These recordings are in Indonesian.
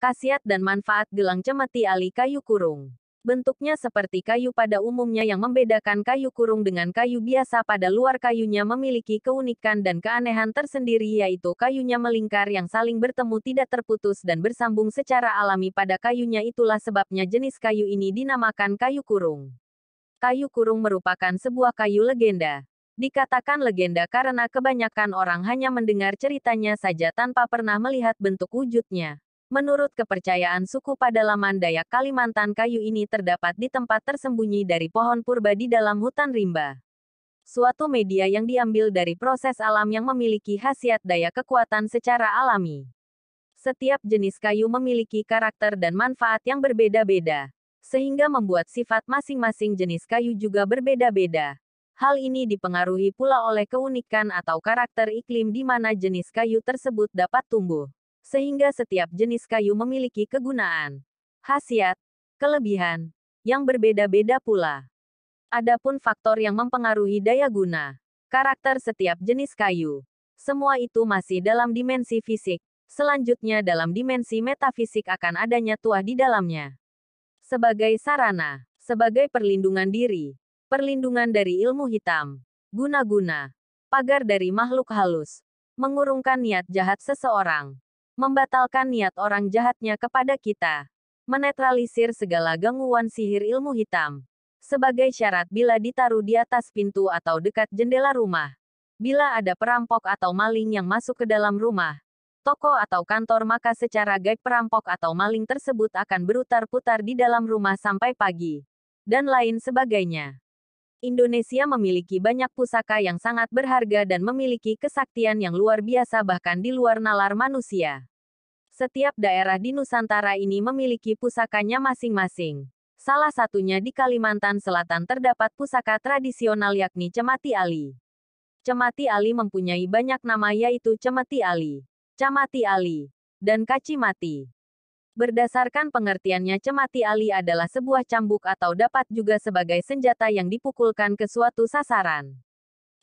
Khasiat dan manfaat gelang cemeti ali kayu kurung. Bentuknya seperti kayu pada umumnya yang membedakan kayu kurung dengan kayu biasa pada luar kayunya memiliki keunikan dan keanehan tersendiri yaitu kayunya melingkar yang saling bertemu tidak terputus dan bersambung secara alami pada kayunya itulah sebabnya jenis kayu ini dinamakan kayu kurung. Kayu kurung merupakan sebuah kayu legenda. Dikatakan legenda karena kebanyakan orang hanya mendengar ceritanya saja tanpa pernah melihat bentuk wujudnya. Menurut kepercayaan suku Padalaman Dayak Kalimantan kayu ini terdapat di tempat tersembunyi dari pohon purba di dalam hutan rimba. Suatu media yang diambil dari proses alam yang memiliki khasiat daya kekuatan secara alami. Setiap jenis kayu memiliki karakter dan manfaat yang berbeda-beda, sehingga membuat sifat masing-masing jenis kayu juga berbeda-beda. Hal ini dipengaruhi pula oleh keunikan atau karakter iklim di mana jenis kayu tersebut dapat tumbuh sehingga setiap jenis kayu memiliki kegunaan, khasiat, kelebihan, yang berbeda-beda pula. Adapun faktor yang mempengaruhi daya guna, karakter setiap jenis kayu, semua itu masih dalam dimensi fisik, selanjutnya dalam dimensi metafisik akan adanya tuah di dalamnya. Sebagai sarana, sebagai perlindungan diri, perlindungan dari ilmu hitam, guna-guna, pagar dari makhluk halus, mengurungkan niat jahat seseorang, membatalkan niat orang jahatnya kepada kita, menetralisir segala gangguan sihir ilmu hitam, sebagai syarat bila ditaruh di atas pintu atau dekat jendela rumah, bila ada perampok atau maling yang masuk ke dalam rumah, toko atau kantor maka secara gaib perampok atau maling tersebut akan berutar-putar di dalam rumah sampai pagi, dan lain sebagainya. Indonesia memiliki banyak pusaka yang sangat berharga dan memiliki kesaktian yang luar biasa bahkan di luar nalar manusia. Setiap daerah di Nusantara ini memiliki pusakanya masing-masing. Salah satunya di Kalimantan Selatan terdapat pusaka tradisional yakni Cemati Ali. Cemati Ali mempunyai banyak nama yaitu Cemati Ali, Camati Ali, dan Kacimati. Berdasarkan pengertiannya Cemati Ali adalah sebuah cambuk atau dapat juga sebagai senjata yang dipukulkan ke suatu sasaran.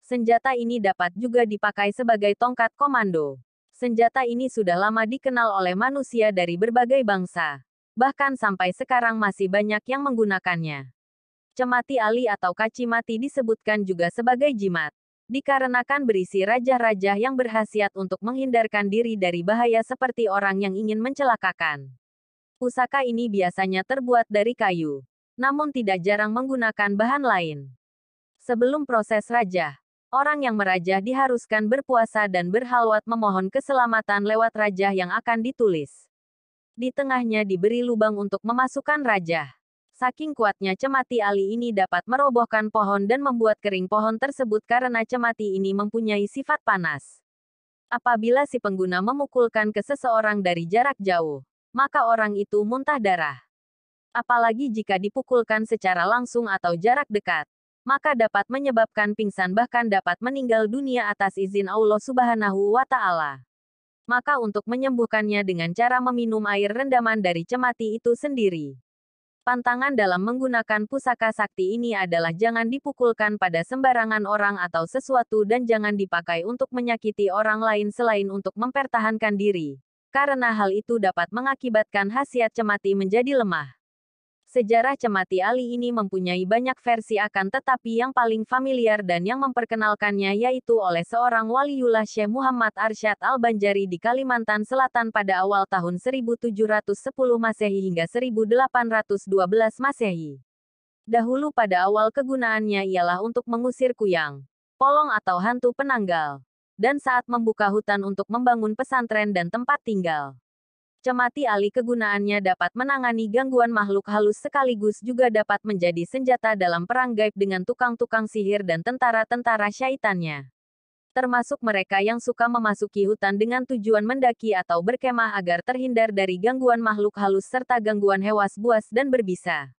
Senjata ini dapat juga dipakai sebagai tongkat komando. Senjata ini sudah lama dikenal oleh manusia dari berbagai bangsa. Bahkan sampai sekarang masih banyak yang menggunakannya. Cemati Ali atau kacimati disebutkan juga sebagai jimat. Dikarenakan berisi raja-raja yang berhasiat untuk menghindarkan diri dari bahaya seperti orang yang ingin mencelakakan. Pusaka ini biasanya terbuat dari kayu namun tidak jarang menggunakan bahan lain. Sebelum proses raja orang yang merajah diharuskan berpuasa dan berhalwat memohon keselamatan lewat rajah yang akan ditulis. Di tengahnya diberi lubang untuk memasukkan rajah. Saking kuatnya cemati ali ini dapat merobohkan pohon dan membuat kering pohon tersebut karena cemati ini mempunyai sifat panas. Apabila si pengguna memukulkan ke seseorang dari jarak jauh, maka orang itu muntah darah. Apalagi jika dipukulkan secara langsung atau jarak dekat, maka dapat menyebabkan pingsan bahkan dapat meninggal dunia atas izin Allah Subhanahu wa taala. Maka untuk menyembuhkannya dengan cara meminum air rendaman dari cemati itu sendiri. Pantangan dalam menggunakan pusaka sakti ini adalah jangan dipukulkan pada sembarangan orang atau sesuatu dan jangan dipakai untuk menyakiti orang lain selain untuk mempertahankan diri. Karena hal itu dapat mengakibatkan khasiat cemati menjadi lemah. Sejarah cemati Ali ini mempunyai banyak versi akan tetapi yang paling familiar dan yang memperkenalkannya yaitu oleh seorang waliullah Syekh Muhammad Arsyad Al-Banjari di Kalimantan Selatan pada awal tahun 1710 Masehi hingga 1812 Masehi. Dahulu pada awal kegunaannya ialah untuk mengusir kuyang, polong atau hantu penanggal, dan saat membuka hutan untuk membangun pesantren dan tempat tinggal. Cemati alih kegunaannya dapat menangani gangguan makhluk halus sekaligus juga dapat menjadi senjata dalam perang gaib dengan tukang-tukang sihir dan tentara-tentara syaitannya. Termasuk mereka yang suka memasuki hutan dengan tujuan mendaki atau berkemah agar terhindar dari gangguan makhluk halus serta gangguan hewas buas dan berbisa.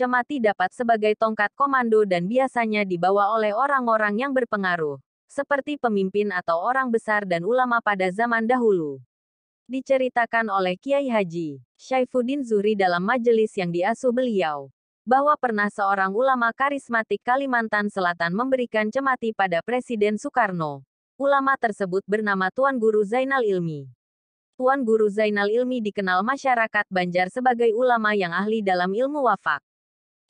Cemati dapat sebagai tongkat komando dan biasanya dibawa oleh orang-orang yang berpengaruh, seperti pemimpin atau orang besar dan ulama pada zaman dahulu diceritakan oleh Kiai Haji Syaifuddin Zuri dalam majelis yang diasuh beliau, bahwa pernah seorang ulama karismatik Kalimantan Selatan memberikan cemati pada Presiden Soekarno. Ulama tersebut bernama Tuan Guru Zainal Ilmi. Tuan Guru Zainal Ilmi dikenal masyarakat Banjar sebagai ulama yang ahli dalam ilmu wafak.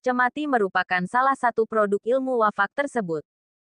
Cemati merupakan salah satu produk ilmu wafak tersebut.